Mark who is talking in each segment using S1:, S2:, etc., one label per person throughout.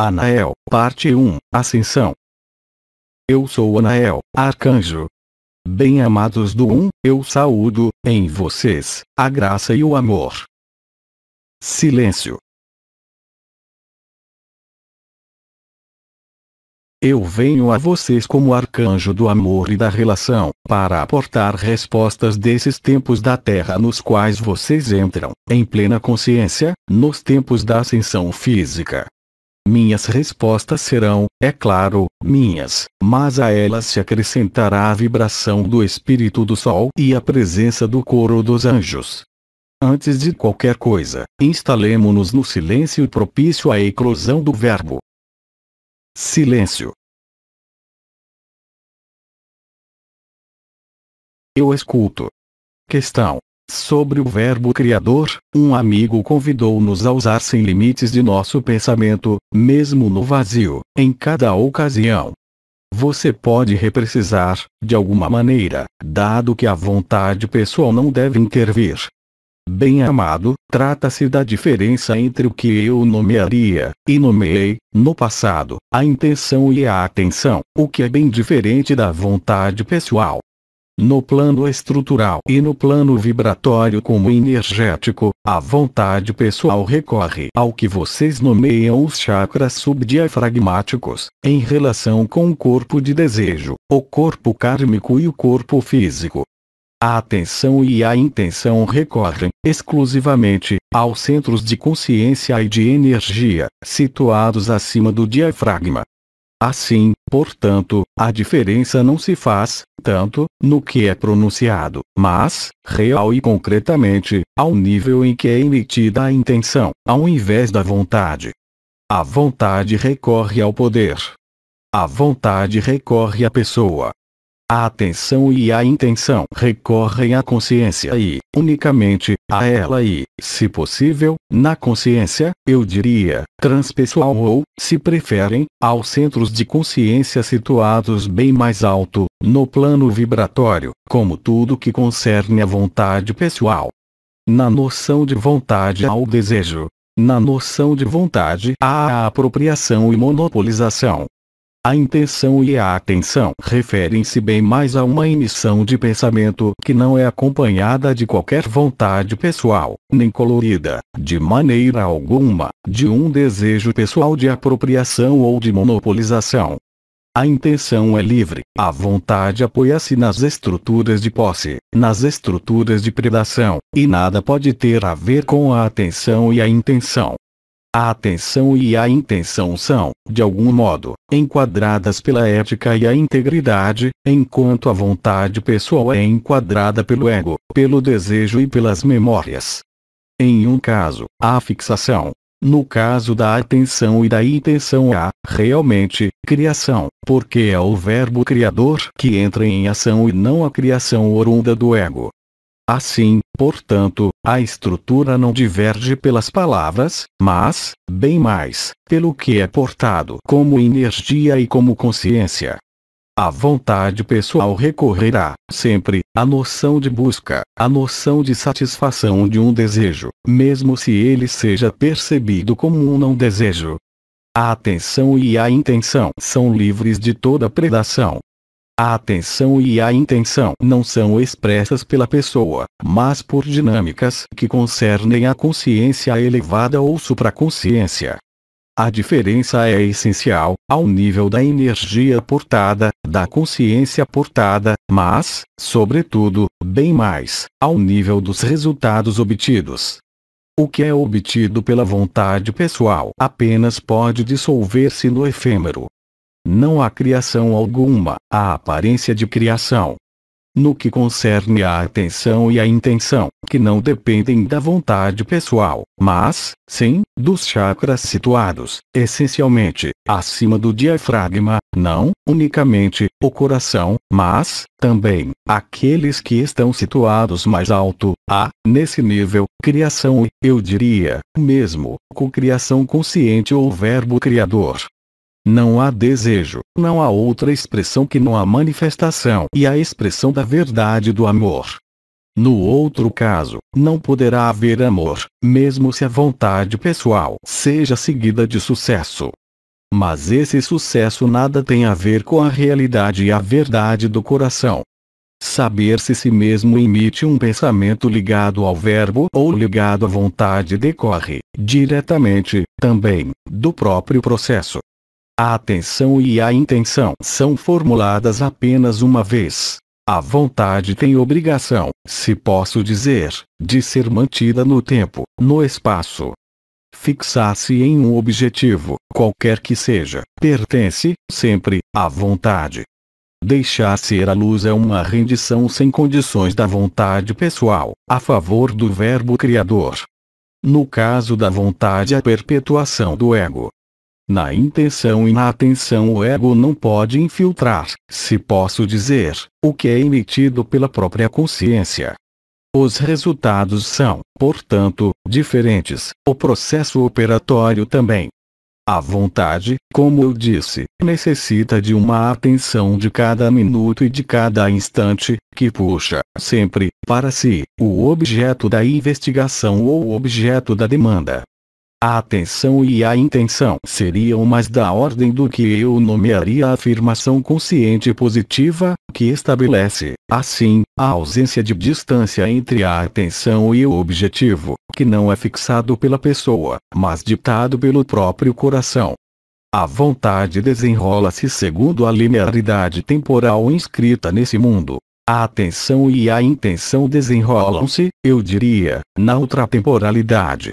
S1: Anael, Parte 1, Ascensão. Eu sou Anael, Arcanjo. Bem-amados do Um, eu saúdo, em vocês, a graça e o
S2: amor. Silêncio.
S1: Eu venho a vocês como arcanjo do amor e da relação, para aportar respostas desses tempos da Terra nos quais vocês entram, em plena consciência, nos tempos da ascensão física minhas respostas serão, é claro, minhas, mas a elas se acrescentará a vibração do Espírito do Sol e a presença do coro dos anjos. Antes de qualquer coisa, instalemo-nos no silêncio propício à eclosão do Verbo.
S2: Silêncio.
S1: Eu escuto. Questão. Sobre o Verbo Criador, um amigo convidou-nos a usar sem limites de nosso pensamento, mesmo no vazio, em cada ocasião. Você pode reprecisar, de alguma maneira, dado que a vontade pessoal não deve intervir. Bem amado, trata-se da diferença entre o que eu nomearia, e nomeei, no passado, a intenção e a atenção, o que é bem diferente da vontade pessoal no plano estrutural e no plano vibratório como energético, a vontade pessoal recorre ao que vocês nomeiam os chakras subdiafragmáticos, em relação com o corpo de desejo, o corpo kármico e o corpo físico. A atenção e a intenção recorrem, exclusivamente, aos centros de consciência e de energia, situados acima do diafragma, Assim, portanto, a diferença não se faz, tanto, no que é pronunciado, mas, real e concretamente, ao nível em que é emitida a intenção, ao invés da vontade. A vontade recorre ao poder. A vontade recorre à pessoa. A atenção e a intenção recorrem à consciência e, unicamente, a ela e, se possível, na consciência, eu diria, transpessoal ou, se preferem, aos centros de consciência situados bem mais alto, no plano vibratório, como tudo que concerne a vontade pessoal. Na noção de vontade há o desejo. Na noção de vontade há a apropriação e monopolização. A intenção e a atenção referem-se bem mais a uma emissão de pensamento que não é acompanhada de qualquer vontade pessoal, nem colorida, de maneira alguma, de um desejo pessoal de apropriação ou de monopolização. A intenção é livre, a vontade apoia-se nas estruturas de posse, nas estruturas de predação, e nada pode ter a ver com a atenção e a intenção. A atenção e a intenção são, de algum modo, enquadradas pela ética e a integridade, enquanto a vontade pessoal é enquadrada pelo ego, pelo desejo e pelas memórias. Em um caso, a fixação. No caso da atenção e da intenção há, realmente, criação, porque é o verbo criador que entra em ação e não a criação oriunda do ego. Assim, portanto, a estrutura não diverge pelas palavras, mas, bem mais, pelo que é portado como energia e como consciência. A vontade pessoal recorrerá, sempre, à noção de busca, à noção de satisfação de um desejo, mesmo se ele seja percebido como um não desejo. A atenção e a intenção são livres de toda predação, a atenção e a intenção não são expressas pela pessoa, mas por dinâmicas que concernem a consciência elevada ou supraconsciência. A diferença é essencial, ao nível da energia portada, da consciência portada, mas, sobretudo, bem mais, ao nível dos resultados obtidos. O que é obtido pela vontade pessoal apenas pode dissolver-se no efêmero, não há criação alguma, há aparência de criação. No que concerne à atenção e à intenção, que não dependem da vontade pessoal, mas, sim, dos chakras situados, essencialmente, acima do diafragma, não, unicamente, o coração, mas, também, aqueles que estão situados mais alto, há, nesse nível, criação e, eu diria, mesmo, criação consciente ou verbo criador, não há desejo, não há outra expressão que não a manifestação e a expressão da verdade do amor. No outro caso, não poderá haver amor, mesmo se a vontade pessoal seja seguida de sucesso. Mas esse sucesso nada tem a ver com a realidade e a verdade do coração. Saber-se si mesmo emite um pensamento ligado ao verbo ou ligado à vontade decorre, diretamente, também, do próprio processo. A atenção e a intenção são formuladas apenas uma vez. A vontade tem obrigação, se posso dizer, de ser mantida no tempo, no espaço. Fixar-se em um objetivo, qualquer que seja, pertence, sempre, à vontade. Deixar ser a luz é uma rendição sem condições da vontade pessoal, a favor do Verbo Criador. No caso da vontade, a perpetuação do ego, na intenção e na atenção o ego não pode infiltrar, se posso dizer, o que é emitido pela própria consciência. Os resultados são, portanto, diferentes, o processo operatório também. A vontade, como eu disse, necessita de uma atenção de cada minuto e de cada instante, que puxa, sempre, para si, o objeto da investigação ou o objeto da demanda, a atenção e a intenção seriam mais da ordem do que eu nomearia a afirmação consciente positiva, que estabelece, assim, a ausência de distância entre a atenção e o objetivo, que não é fixado pela pessoa, mas ditado pelo próprio coração. A vontade desenrola-se segundo a linearidade temporal inscrita nesse mundo. A atenção e a intenção desenrolam-se, eu diria, na ultratemporalidade.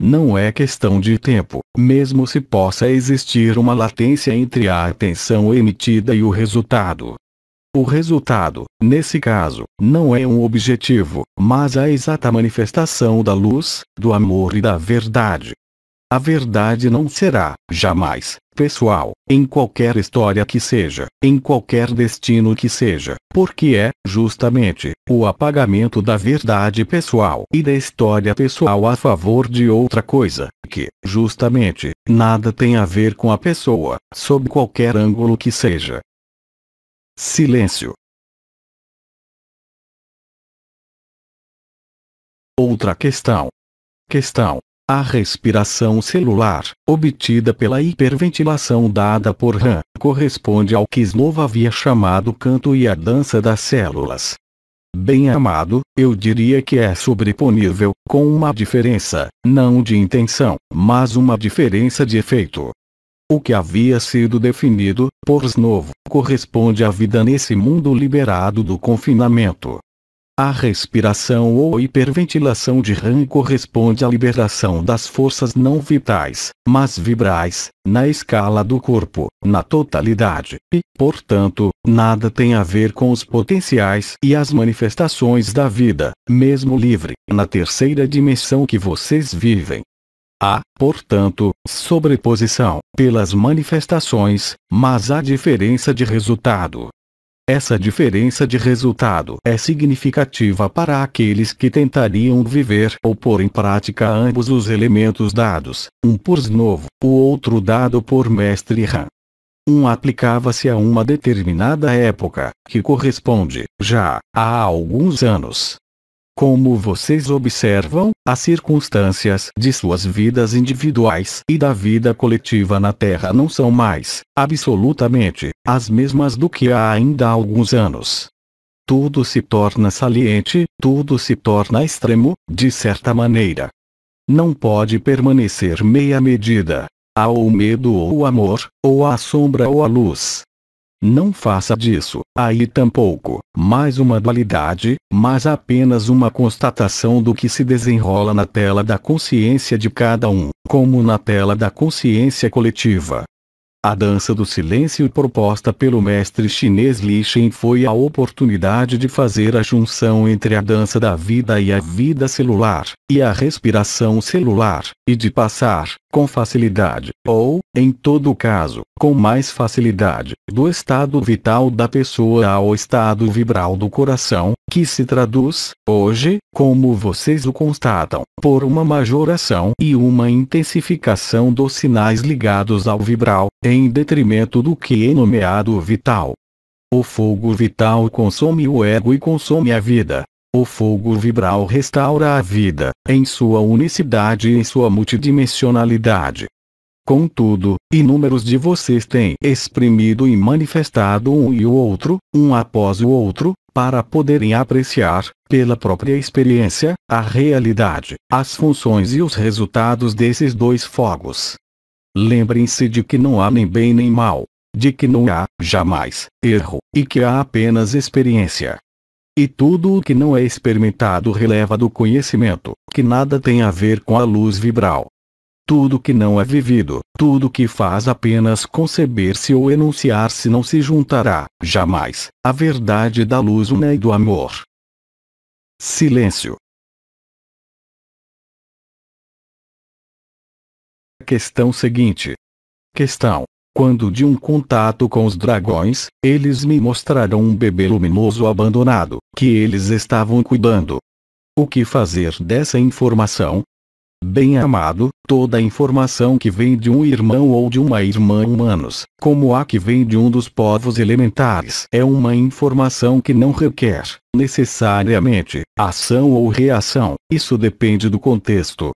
S1: Não é questão de tempo, mesmo se possa existir uma latência entre a atenção emitida e o resultado. O resultado, nesse caso, não é um objetivo, mas a exata manifestação da luz, do amor e da verdade, a verdade não será, jamais, pessoal, em qualquer história que seja, em qualquer destino que seja, porque é, justamente, o apagamento da verdade pessoal e da história pessoal a favor de outra coisa, que, justamente, nada tem a ver com a pessoa, sob qualquer ângulo que seja. Silêncio.
S2: Outra questão.
S1: Questão a respiração celular, obtida pela hiperventilação dada por RAM, corresponde ao que Snova havia chamado canto e a dança das células. Bem amado, eu diria que é sobreponível, com uma diferença, não de intenção, mas uma diferença de efeito. O que havia sido definido, por novo, corresponde à vida nesse mundo liberado do confinamento. A respiração ou hiperventilação de RAM corresponde à liberação das forças não vitais, mas vibrais, na escala do corpo, na totalidade, e, portanto, nada tem a ver com os potenciais e as manifestações da vida, mesmo livre, na terceira dimensão que vocês vivem. Há, portanto, sobreposição pelas manifestações, mas há diferença de resultado. Essa diferença de resultado é significativa para aqueles que tentariam viver ou pôr em prática ambos os elementos dados, um por novo, o outro dado por mestre Han. Um aplicava-se a uma determinada época, que corresponde, já, a alguns anos, como vocês observam, as circunstâncias de suas vidas individuais e da vida coletiva na Terra não são mais, absolutamente, as mesmas do que há ainda alguns anos. Tudo se torna saliente, tudo se torna extremo, de certa maneira. Não pode permanecer meia medida. Há ou medo ou amor, ou a sombra ou a luz. Não faça disso, aí tampouco, mais uma dualidade, mas apenas uma constatação do que se desenrola na tela da consciência de cada um, como na tela da consciência coletiva. A dança do silêncio proposta pelo mestre chinês Li Shen foi a oportunidade de fazer a junção entre a dança da vida e a vida celular, e a respiração celular, e de passar, com facilidade, ou, em todo caso, com mais facilidade, do estado vital da pessoa ao estado vibral do coração, que se traduz, hoje, como vocês o constatam, por uma majoração e uma intensificação dos sinais ligados ao vibral, em detrimento do que é nomeado vital. O fogo vital consome o ego e consome a vida, o fogo vibral restaura a vida, em sua unicidade e em sua multidimensionalidade. Contudo, inúmeros de vocês têm exprimido e manifestado um e o outro, um após o outro, para poderem apreciar, pela própria experiência, a realidade, as funções e os resultados desses dois fogos. Lembrem-se de que não há nem bem nem mal, de que não há, jamais, erro, e que há apenas experiência. E tudo o que não é experimentado releva do conhecimento, que nada tem a ver com a luz vibral. Tudo que não é vivido, tudo que faz apenas conceber-se ou enunciar-se não se juntará, jamais, à verdade da luz una e do amor. Silêncio.
S2: Questão seguinte. Questão
S1: quando de um contato com os dragões, eles me mostraram um bebê luminoso abandonado, que eles estavam cuidando. O que fazer dessa informação? Bem amado, toda informação que vem de um irmão ou de uma irmã humanos, como a que vem de um dos povos elementares, é uma informação que não requer, necessariamente, ação ou reação, isso depende do contexto.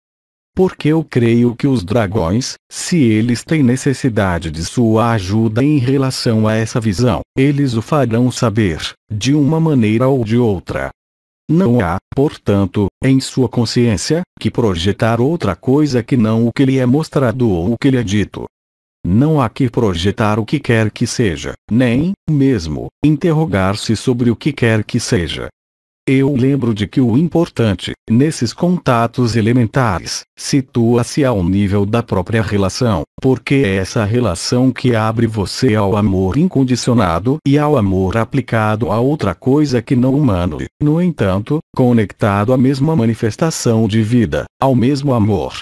S1: Porque eu creio que os dragões, se eles têm necessidade de sua ajuda em relação a essa visão, eles o farão saber, de uma maneira ou de outra. Não há, portanto, em sua consciência, que projetar outra coisa que não o que lhe é mostrado ou o que lhe é dito. Não há que projetar o que quer que seja, nem, mesmo, interrogar-se sobre o que quer que seja, eu lembro de que o importante, nesses contatos elementares, situa-se ao nível da própria relação, porque é essa relação que abre você ao amor incondicionado e ao amor aplicado a outra coisa que não humano e, no entanto, conectado à mesma manifestação de vida, ao mesmo amor.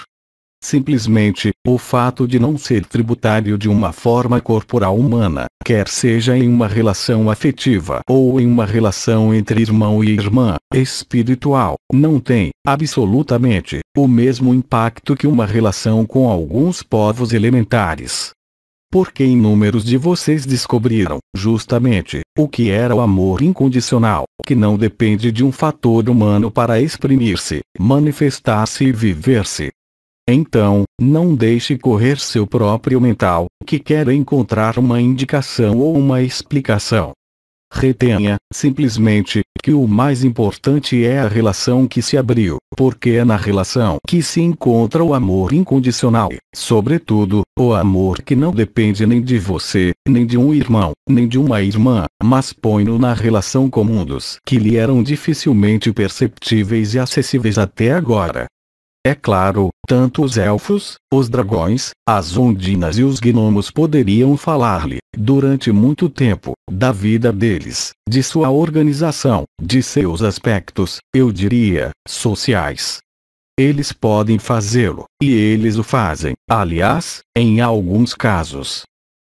S1: Simplesmente, o fato de não ser tributário de uma forma corporal humana, quer seja em uma relação afetiva ou em uma relação entre irmão e irmã, espiritual, não tem, absolutamente, o mesmo impacto que uma relação com alguns povos elementares. Porque inúmeros de vocês descobriram, justamente, o que era o amor incondicional, que não depende de um fator humano para exprimir-se, manifestar-se e viver-se. Então, não deixe correr seu próprio mental, que quer encontrar uma indicação ou uma explicação. Retenha, simplesmente, que o mais importante é a relação que se abriu, porque é na relação que se encontra o amor incondicional, sobretudo, o amor que não depende nem de você, nem de um irmão, nem de uma irmã, mas põe-no na relação com mundos que lhe eram dificilmente perceptíveis e acessíveis até agora, é claro, tanto os elfos, os dragões, as ondinas e os gnomos poderiam falar-lhe, durante muito tempo, da vida deles, de sua organização, de seus aspectos, eu diria, sociais. Eles podem fazê-lo, e eles o fazem, aliás, em alguns casos,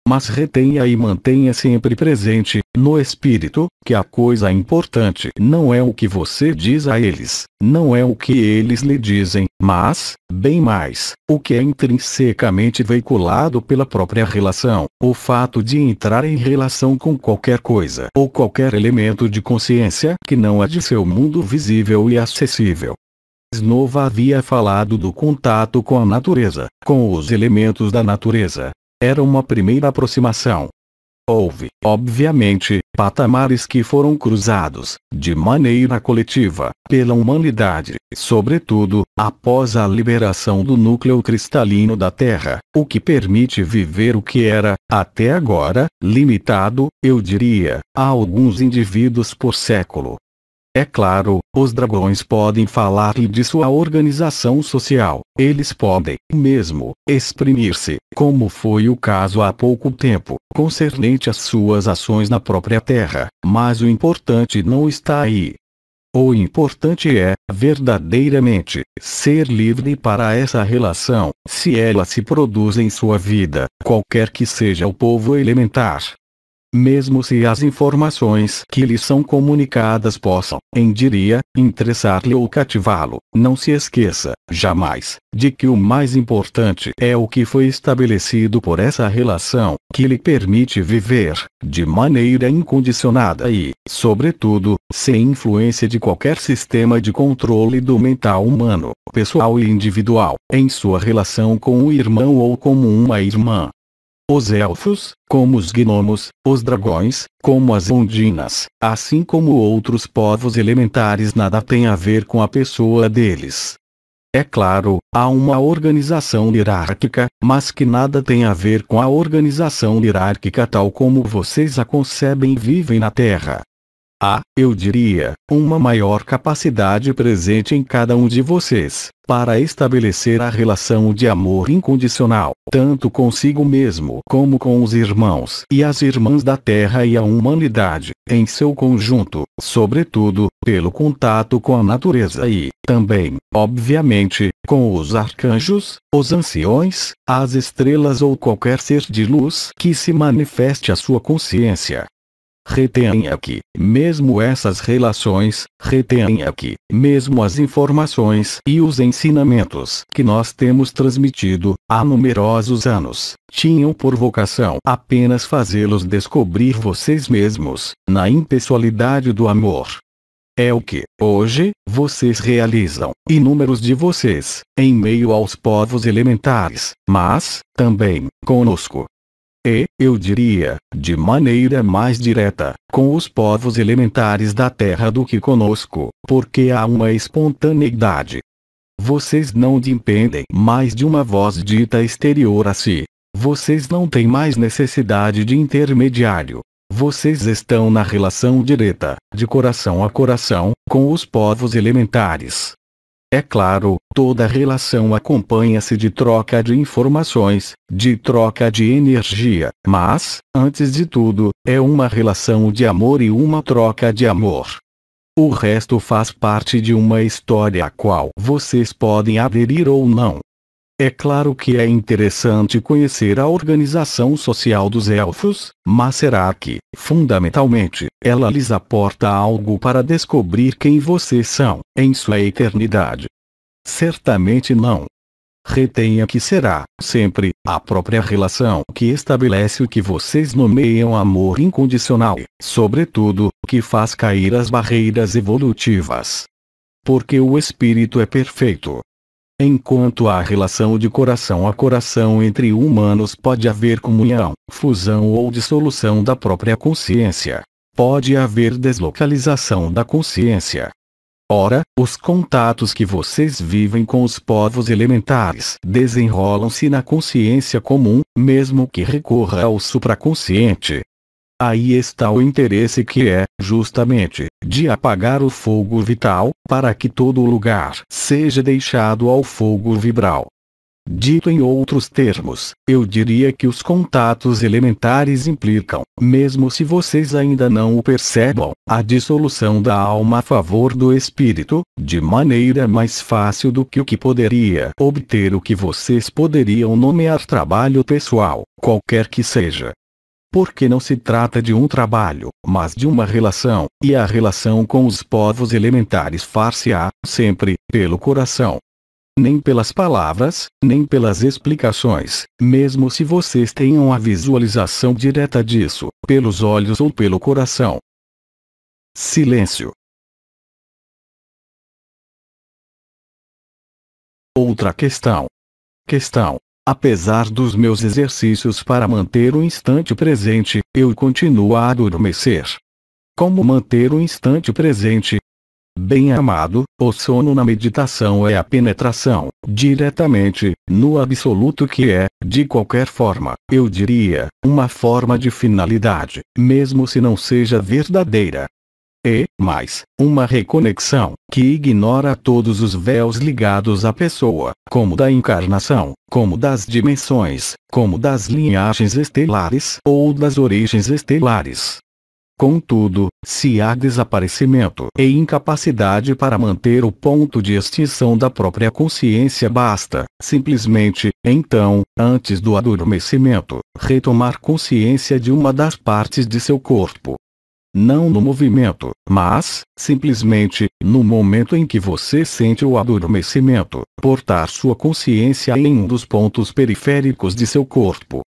S1: mas retenha e mantenha sempre presente, no espírito, que a coisa importante não é o que você diz a eles, não é o que eles lhe dizem, mas, bem mais, o que é intrinsecamente veiculado pela própria relação, o fato de entrar em relação com qualquer coisa ou qualquer elemento de consciência que não é de seu mundo visível e acessível. Nova havia falado do contato com a natureza, com os elementos da natureza, era uma primeira aproximação. Houve, obviamente, patamares que foram cruzados, de maneira coletiva, pela humanidade, sobretudo, após a liberação do núcleo cristalino da Terra, o que permite viver o que era, até agora, limitado, eu diria, a alguns indivíduos por século. É claro, os dragões podem falar e de sua organização social. Eles podem, mesmo, exprimir-se, como foi o caso há pouco tempo, concernente às suas ações na própria terra. Mas o importante não está aí. O importante é, verdadeiramente, ser livre para essa relação, se ela se produz em sua vida, qualquer que seja o povo elementar mesmo se as informações que lhe são comunicadas possam, em diria, interessar-lhe ou cativá-lo. Não se esqueça, jamais, de que o mais importante é o que foi estabelecido por essa relação, que lhe permite viver, de maneira incondicionada e, sobretudo, sem influência de qualquer sistema de controle do mental humano, pessoal e individual, em sua relação com o irmão ou como uma irmã os elfos, como os gnomos, os dragões, como as ondinas, assim como outros povos elementares nada tem a ver com a pessoa deles. É claro, há uma organização hierárquica, mas que nada tem a ver com a organização hierárquica tal como vocês a concebem e vivem na Terra. Há, eu diria, uma maior capacidade presente em cada um de vocês, para estabelecer a relação de amor incondicional, tanto consigo mesmo como com os irmãos e as irmãs da Terra e a humanidade, em seu conjunto, sobretudo, pelo contato com a natureza e, também, obviamente, com os arcanjos, os anciões, as estrelas ou qualquer ser de luz que se manifeste à sua consciência retém aqui, mesmo essas relações, retém aqui, mesmo as informações e os ensinamentos que nós temos transmitido, há numerosos anos, tinham por vocação apenas fazê-los descobrir vocês mesmos, na impessoalidade do amor. É o que, hoje, vocês realizam, inúmeros de vocês, em meio aos povos elementares, mas, também, conosco, e, eu diria, de maneira mais direta, com os povos elementares da Terra do que conosco, porque há uma espontaneidade. Vocês não dependem mais de uma voz dita exterior a si. Vocês não têm mais necessidade de intermediário. Vocês estão na relação direta, de coração a coração, com os povos elementares, é claro, toda relação acompanha-se de troca de informações, de troca de energia, mas, antes de tudo, é uma relação de amor e uma troca de amor. O resto faz parte de uma história a qual vocês podem aderir ou não, é claro que é interessante conhecer a organização social dos elfos, mas será que, fundamentalmente, ela lhes aporta algo para descobrir quem vocês são, em sua eternidade? Certamente não. Retenha que será, sempre, a própria relação que estabelece o que vocês nomeiam amor incondicional, sobretudo, que faz cair as barreiras evolutivas. Porque o espírito é perfeito, Enquanto há relação de coração a coração entre humanos pode haver comunhão, fusão ou dissolução da própria consciência. Pode haver deslocalização da consciência. Ora, os contatos que vocês vivem com os povos elementares desenrolam-se na consciência comum, mesmo que recorra ao supraconsciente, Aí está o interesse que é, justamente, de apagar o fogo vital, para que todo lugar seja deixado ao fogo vibral. Dito em outros termos, eu diria que os contatos elementares implicam, mesmo se vocês ainda não o percebam, a dissolução da alma a favor do espírito, de maneira mais fácil do que o que poderia obter o que vocês poderiam nomear trabalho pessoal, qualquer que seja porque não se trata de um trabalho, mas de uma relação, e a relação com os povos elementares far-se-á, sempre, pelo coração. Nem pelas palavras, nem pelas explicações, mesmo se vocês tenham a visualização direta disso, pelos olhos ou pelo coração.
S2: Silêncio.
S1: Outra questão. Questão Apesar dos meus exercícios para manter o instante presente, eu continuo a adormecer. Como manter o instante presente? Bem amado, o sono na meditação é a penetração, diretamente, no absoluto que é, de qualquer forma, eu diria, uma forma de finalidade, mesmo se não seja verdadeira e, mais, uma reconexão, que ignora todos os véus ligados à pessoa, como da encarnação, como das dimensões, como das linhagens estelares ou das origens estelares. Contudo, se há desaparecimento e incapacidade para manter o ponto de extinção da própria consciência basta, simplesmente, então, antes do adormecimento, retomar consciência de uma das partes de seu corpo, não no movimento, mas, simplesmente, no momento em que você sente o adormecimento, portar sua consciência em um dos pontos periféricos de seu corpo.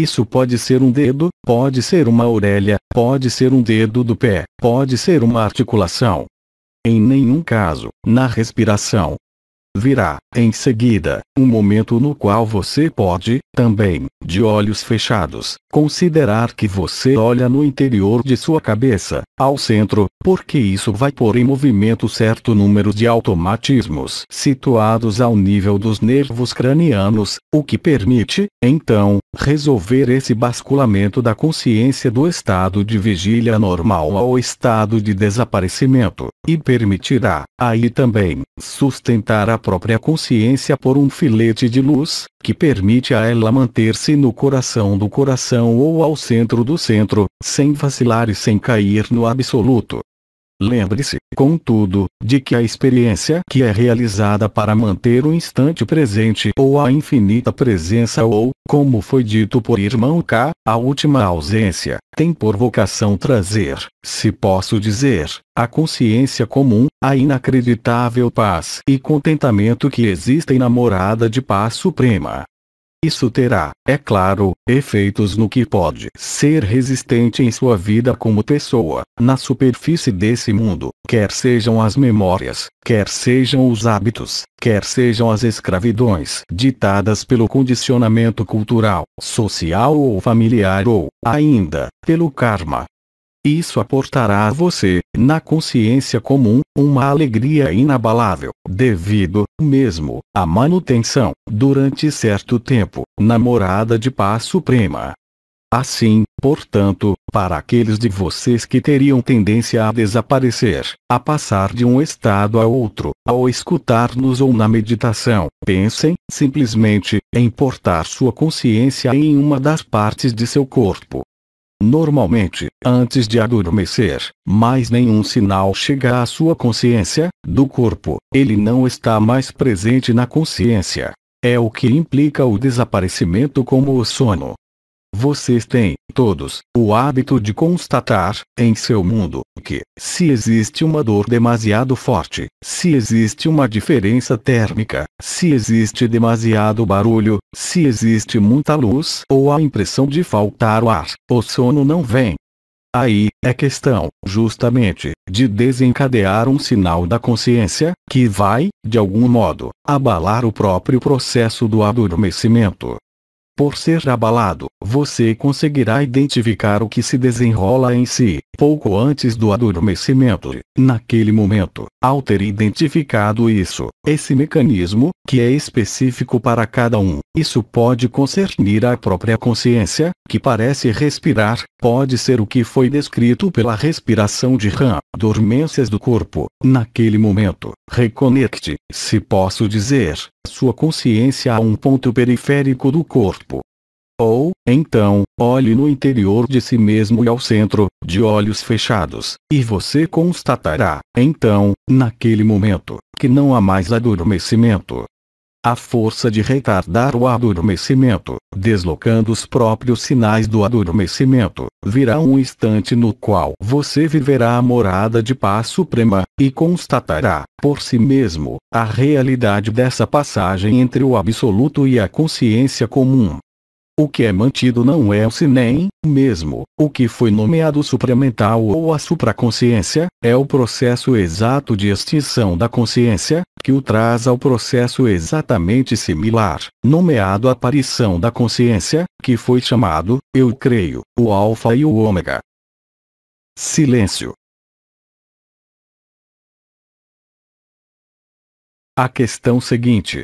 S1: Isso pode ser um dedo, pode ser uma orelha, pode ser um dedo do pé, pode ser uma articulação. Em nenhum caso, na respiração, Virá, em seguida, um momento no qual você pode, também, de olhos fechados, considerar que você olha no interior de sua cabeça, ao centro, porque isso vai pôr em movimento certo número de automatismos situados ao nível dos nervos cranianos, o que permite, então, resolver esse basculamento da consciência do estado de vigília normal ao estado de desaparecimento, e permitirá, aí também, sustentar a própria consciência por um filete de luz, que permite a ela manter-se no coração do coração ou ao centro do centro, sem vacilar e sem cair no absoluto. Lembre-se, contudo, de que a experiência que é realizada para manter o instante presente ou a infinita presença ou, como foi dito por irmão K, a última ausência, tem por vocação trazer, se posso dizer, a consciência comum, a inacreditável paz e contentamento que existem na morada de paz suprema. Isso terá, é claro, efeitos no que pode ser resistente em sua vida como pessoa, na superfície desse mundo, quer sejam as memórias, quer sejam os hábitos, quer sejam as escravidões ditadas pelo condicionamento cultural, social ou familiar ou, ainda, pelo karma, isso aportará a você, na consciência comum, uma alegria inabalável, devido, mesmo, à manutenção, durante certo tempo, na morada de paz suprema. Assim, portanto, para aqueles de vocês que teriam tendência a desaparecer, a passar de um estado a outro, ao escutar-nos ou na meditação, pensem, simplesmente, em portar sua consciência em uma das partes de seu corpo, Normalmente, antes de adormecer, mais nenhum sinal chega à sua consciência, do corpo, ele não está mais presente na consciência. É o que implica o desaparecimento como o sono. Vocês têm, todos, o hábito de constatar, em seu mundo, que, se existe uma dor demasiado forte, se existe uma diferença térmica, se existe demasiado barulho, se existe muita luz ou a impressão de faltar o ar, o sono não vem. Aí, é questão, justamente, de desencadear um sinal da consciência, que vai, de algum modo, abalar o próprio processo do adormecimento. Por ser abalado, você conseguirá identificar o que se desenrola em si, pouco antes do adormecimento. Naquele momento, ao ter identificado isso, esse mecanismo, que é específico para cada um, isso pode concernir a própria consciência, que parece respirar, pode ser o que foi descrito pela respiração de Ram, dormências do corpo. Naquele momento, reconecte, se posso dizer, sua consciência a um ponto periférico do corpo. Ou, então, olhe no interior de si mesmo e ao centro, de olhos fechados, e você constatará, então, naquele momento, que não há mais adormecimento, a força de retardar o adormecimento, deslocando os próprios sinais do adormecimento, virá um instante no qual você viverá a morada de paz suprema, e constatará, por si mesmo, a realidade dessa passagem entre o absoluto e a consciência comum. O que é mantido não é o si nem, mesmo, o que foi nomeado supramental ou a supraconsciência, é o processo exato de extinção da consciência, que o traz ao processo exatamente similar, nomeado aparição da consciência, que foi chamado, eu creio, o alfa e o ômega. Silêncio.
S2: A questão seguinte.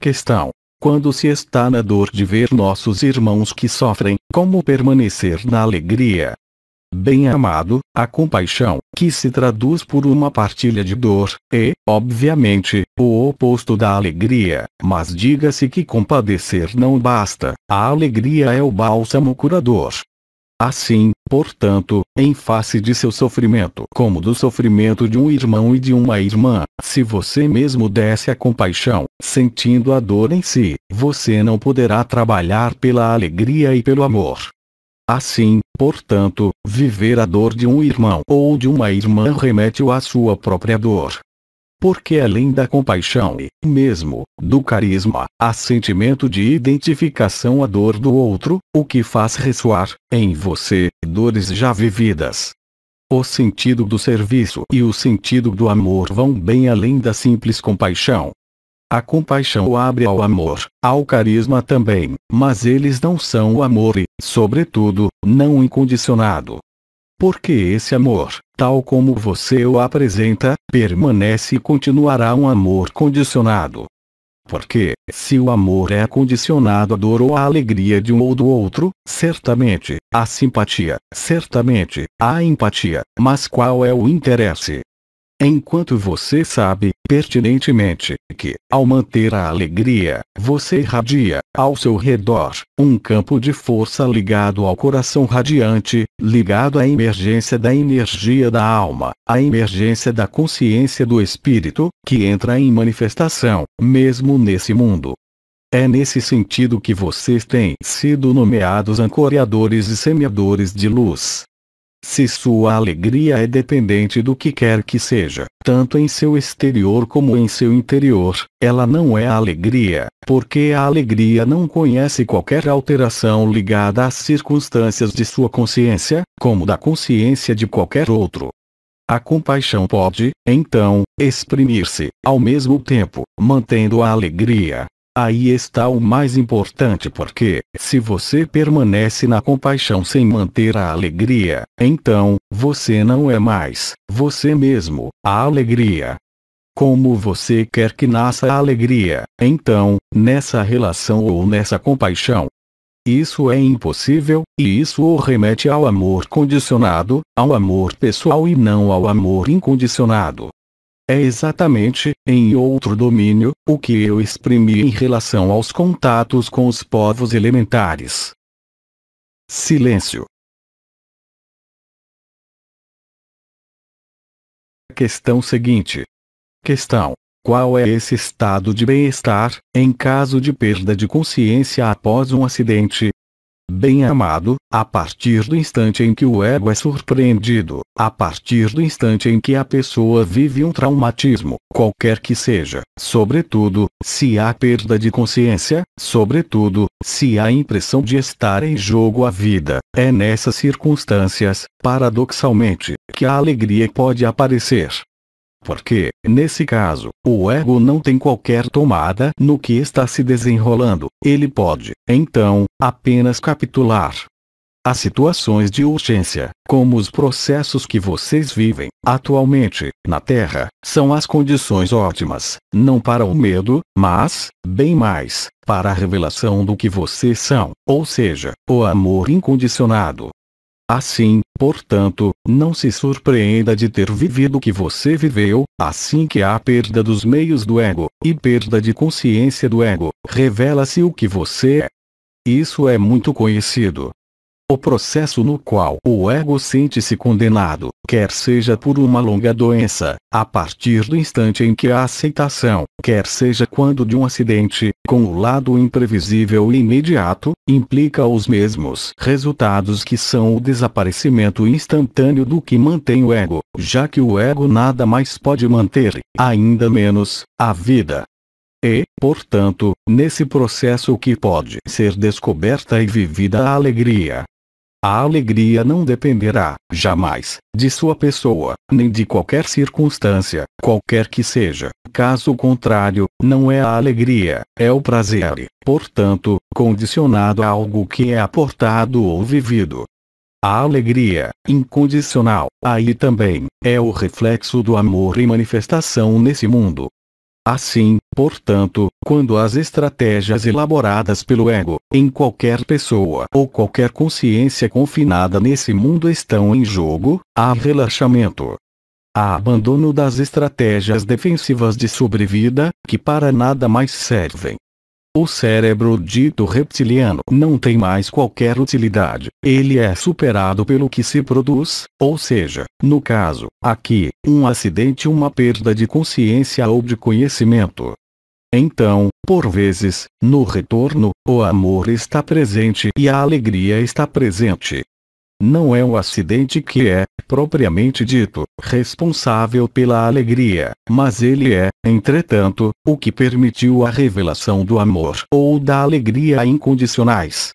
S1: Questão quando se está na dor de ver nossos irmãos que sofrem, como permanecer na alegria? Bem amado, a compaixão, que se traduz por uma partilha de dor, é, obviamente, o oposto da alegria, mas diga-se que compadecer não basta, a alegria é o bálsamo curador, Assim, portanto, em face de seu sofrimento, como do sofrimento de um irmão e de uma irmã, se você mesmo desse a compaixão, sentindo a dor em si, você não poderá trabalhar pela alegria e pelo amor. Assim, portanto, viver a dor de um irmão ou de uma irmã remete-o à sua própria dor, porque além da compaixão e, mesmo, do carisma, há sentimento de identificação à dor do outro, o que faz ressoar, em você, dores já vividas. O sentido do serviço e o sentido do amor vão bem além da simples compaixão. A compaixão abre ao amor, ao carisma também, mas eles não são o amor e, sobretudo, não incondicionado. Porque esse amor, tal como você o apresenta, permanece e continuará um amor condicionado. Porque, se o amor é condicionado à dor ou à alegria de um ou do outro, certamente, há simpatia, certamente, há empatia, mas qual é o interesse? Enquanto você sabe pertinentemente, que, ao manter a alegria, você irradia, ao seu redor, um campo de força ligado ao coração radiante, ligado à emergência da energia da alma, à emergência da consciência do espírito, que entra em manifestação, mesmo nesse mundo. É nesse sentido que vocês têm sido nomeados ancoreadores e semeadores de luz. Se sua alegria é dependente do que quer que seja, tanto em seu exterior como em seu interior, ela não é alegria, porque a alegria não conhece qualquer alteração ligada às circunstâncias de sua consciência, como da consciência de qualquer outro. A compaixão pode, então, exprimir-se, ao mesmo tempo, mantendo a alegria, Aí está o mais importante porque, se você permanece na compaixão sem manter a alegria, então, você não é mais, você mesmo, a alegria. Como você quer que nasça a alegria, então, nessa relação ou nessa compaixão, isso é impossível, e isso o remete ao amor condicionado, ao amor pessoal e não ao amor incondicionado. É exatamente, em outro domínio, o que eu exprimi em relação aos contatos com os povos elementares.
S2: Silêncio.
S1: Questão seguinte. Questão. Qual é esse estado de bem-estar, em caso de perda de consciência após um acidente, Bem amado, a partir do instante em que o ego é surpreendido, a partir do instante em que a pessoa vive um traumatismo, qualquer que seja, sobretudo, se há perda de consciência, sobretudo, se há impressão de estar em jogo a vida, é nessas circunstâncias, paradoxalmente, que a alegria pode aparecer. Porque, nesse caso, o ego não tem qualquer tomada no que está se desenrolando, ele pode, então, apenas capitular. As situações de urgência, como os processos que vocês vivem, atualmente, na Terra, são as condições ótimas, não para o medo, mas, bem mais, para a revelação do que vocês são, ou seja, o amor incondicionado. Assim, Portanto, não se surpreenda de ter vivido o que você viveu, assim que há perda dos meios do ego, e perda de consciência do ego, revela-se o que você é. Isso é muito conhecido, o processo no qual o ego sente-se condenado, quer seja por uma longa doença, a partir do instante em que a aceitação, quer seja quando de um acidente, com o lado imprevisível e imediato, implica os mesmos resultados que são o desaparecimento instantâneo do que mantém o ego, já que o ego nada mais pode manter, ainda menos, a vida. E, portanto, nesse processo que pode ser descoberta e vivida a alegria, a alegria não dependerá, jamais, de sua pessoa, nem de qualquer circunstância, qualquer que seja. Caso contrário, não é a alegria, é o prazer, portanto, condicionado a algo que é aportado ou vivido. A alegria, incondicional, aí também, é o reflexo do amor e manifestação nesse mundo, Assim, portanto, quando as estratégias elaboradas pelo ego, em qualquer pessoa ou qualquer consciência confinada nesse mundo estão em jogo, há relaxamento. Há abandono das estratégias defensivas de sobrevida, que para nada mais servem, o cérebro dito reptiliano não tem mais qualquer utilidade. Ele é superado pelo que se produz, ou seja, no caso, aqui, um acidente uma perda de consciência ou de conhecimento. Então, por vezes, no retorno, o amor está presente e a alegria está presente, não é o acidente que é, propriamente dito, responsável pela alegria, mas ele é, entretanto, o que permitiu a revelação do amor ou da alegria incondicionais.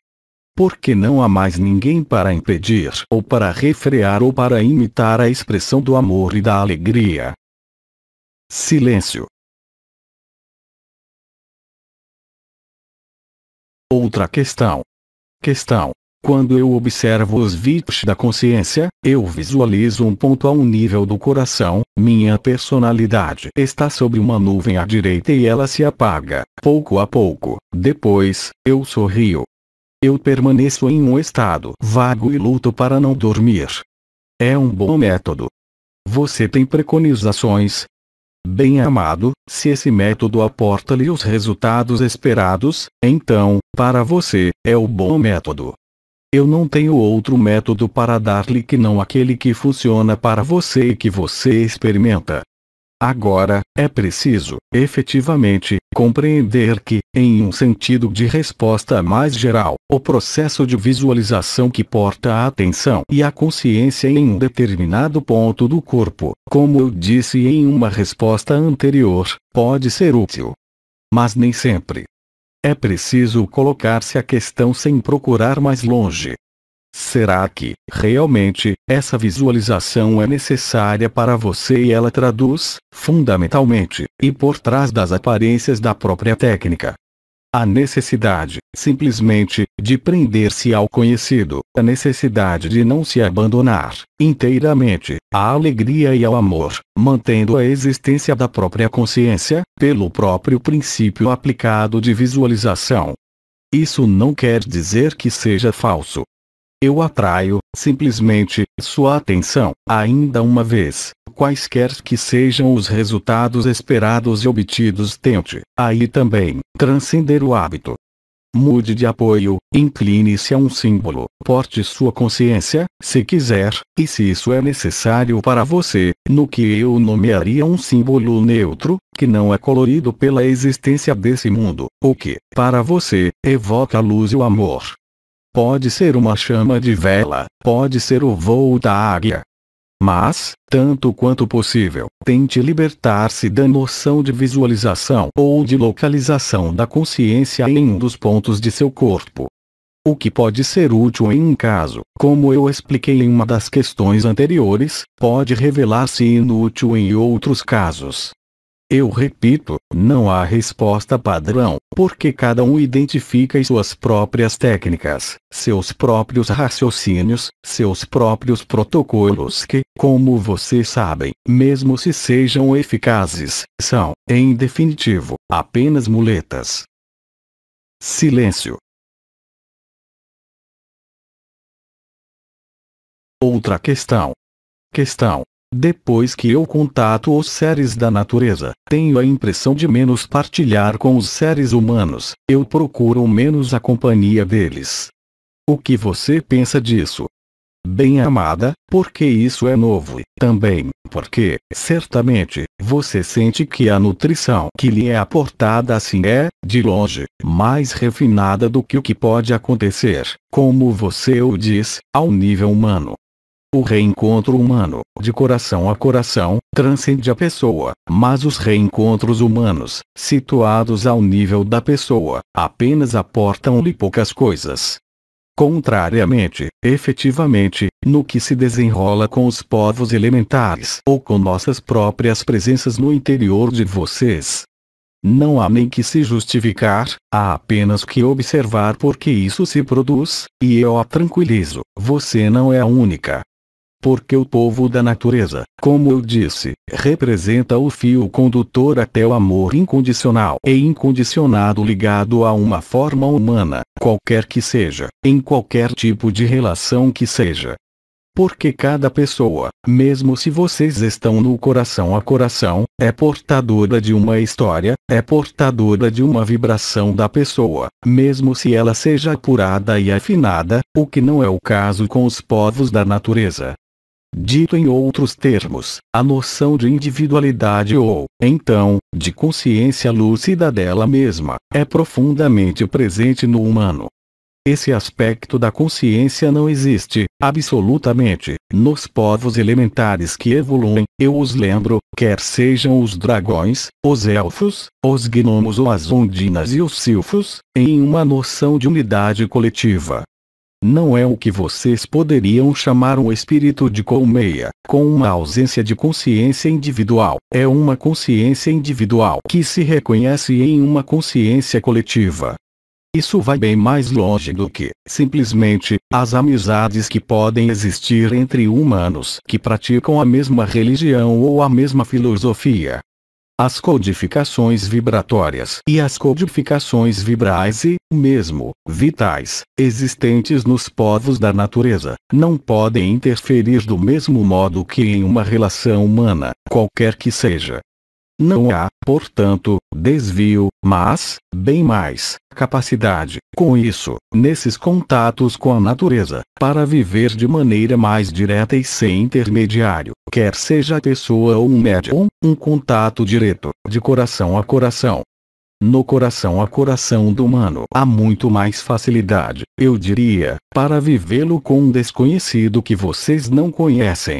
S1: Porque não há mais ninguém para impedir ou para refrear ou para imitar a expressão do amor e da
S2: alegria. Silêncio.
S1: Outra questão. Questão quando eu observo os VIPs da consciência, eu visualizo um ponto a um nível do coração, minha personalidade está sobre uma nuvem à direita e ela se apaga, pouco a pouco. Depois, eu sorrio. Eu permaneço em um estado vago e luto para não dormir. É um bom método. Você tem preconizações? Bem amado, se esse método aporta-lhe os resultados esperados, então, para você, é o bom método. Eu não tenho outro método para dar-lhe que não aquele que funciona para você e que você experimenta. Agora, é preciso, efetivamente, compreender que, em um sentido de resposta mais geral, o processo de visualização que porta a atenção e a consciência em um determinado ponto do corpo, como eu disse em uma resposta anterior, pode ser útil. Mas nem sempre. É preciso colocar-se a questão sem procurar mais longe. Será que, realmente, essa visualização é necessária para você e ela traduz, fundamentalmente, e por trás das aparências da própria técnica, a necessidade, simplesmente, de prender-se ao conhecido, a necessidade de não se abandonar, inteiramente, à alegria e ao amor, mantendo a existência da própria consciência, pelo próprio princípio aplicado de visualização. Isso não quer dizer que seja falso. Eu atraio, simplesmente, sua atenção, ainda uma vez, quaisquer que sejam os resultados esperados e obtidos tente, aí também, transcender o hábito. Mude de apoio, incline-se a um símbolo, porte sua consciência, se quiser, e se isso é necessário para você, no que eu nomearia um símbolo neutro, que não é colorido pela existência desse mundo, o que, para você, evoca a luz e o amor. Pode ser uma chama de vela, pode ser o voo da águia, mas, tanto quanto possível, tente libertar-se da noção de visualização ou de localização da consciência em um dos pontos de seu corpo. O que pode ser útil em um caso, como eu expliquei em uma das questões anteriores, pode revelar-se inútil em outros casos. Eu repito, não há resposta padrão, porque cada um identifica suas próprias técnicas, seus próprios raciocínios, seus próprios protocolos que, como vocês sabem, mesmo se sejam eficazes, são, em definitivo, apenas muletas.
S2: Silêncio.
S1: Outra questão. Questão depois que eu contato os seres da natureza, tenho a impressão de menos partilhar com os seres humanos, eu procuro menos a companhia deles. O que você pensa disso? Bem amada, porque isso é novo, e também, porque, certamente, você sente que a nutrição que lhe é aportada assim é, de longe, mais refinada do que o que pode acontecer, como você o diz, ao nível humano. O reencontro humano, de coração a coração, transcende a pessoa, mas os reencontros humanos, situados ao nível da pessoa, apenas aportam-lhe poucas coisas. Contrariamente, efetivamente, no que se desenrola com os povos elementares ou com nossas próprias presenças no interior de vocês, não há nem que se justificar, há apenas que observar por que isso se produz, e eu a tranquilizo, você não é a única. Porque o povo da natureza, como eu disse, representa o fio condutor até o amor incondicional e incondicionado ligado a uma forma humana, qualquer que seja, em qualquer tipo de relação que seja. Porque cada pessoa, mesmo se vocês estão no coração a coração, é portadora de uma história, é portadora de uma vibração da pessoa, mesmo se ela seja apurada e afinada, o que não é o caso com os povos da natureza. Dito em outros termos, a noção de individualidade ou, então, de consciência lúcida dela mesma, é profundamente presente no humano. Esse aspecto da consciência não existe, absolutamente, nos povos elementares que evoluem, eu os lembro, quer sejam os dragões, os elfos, os gnomos ou as ondinas e os silfos, em uma noção de unidade coletiva, não é o que vocês poderiam chamar um espírito de colmeia, com uma ausência de consciência individual. É uma consciência individual que se reconhece em uma consciência coletiva. Isso vai bem mais longe do que, simplesmente, as amizades que podem existir entre humanos que praticam a mesma religião ou a mesma filosofia. As codificações vibratórias e as codificações vibrais e, mesmo, vitais, existentes nos povos da natureza, não podem interferir do mesmo modo que em uma relação humana, qualquer que seja. Não há, portanto, desvio, mas, bem mais, capacidade, com isso, nesses contatos com a natureza, para viver de maneira mais direta e sem intermediário, quer seja a pessoa ou um médium, um contato direto, de coração a coração. No coração a coração do humano há muito mais facilidade, eu diria, para vivê-lo com um desconhecido que vocês não conhecem.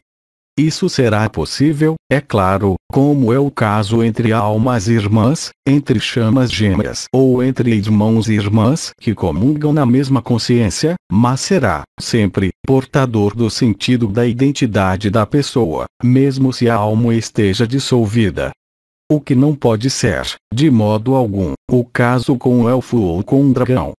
S1: Isso será possível, é claro, como é o caso entre almas irmãs, entre chamas gêmeas ou entre irmãos e irmãs que comungam na mesma consciência, mas será, sempre, portador do sentido da identidade da pessoa, mesmo se a alma esteja dissolvida. O que não pode ser, de modo algum, o caso com um elfo ou com um dragão.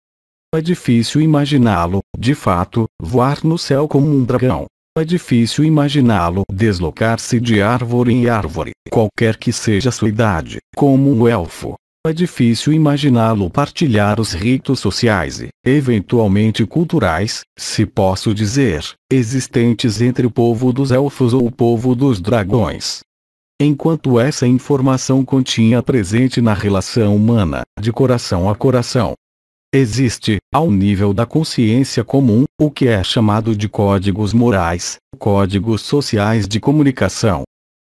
S1: É difícil imaginá-lo, de fato, voar no céu como um dragão, é difícil imaginá-lo deslocar-se de árvore em árvore, qualquer que seja sua idade, como um elfo. É difícil imaginá-lo partilhar os ritos sociais e, eventualmente culturais, se posso dizer, existentes entre o povo dos elfos ou o povo dos dragões. Enquanto essa informação continha presente na relação humana, de coração a coração, Existe, ao nível da consciência comum, o que é chamado de códigos morais, códigos sociais de comunicação.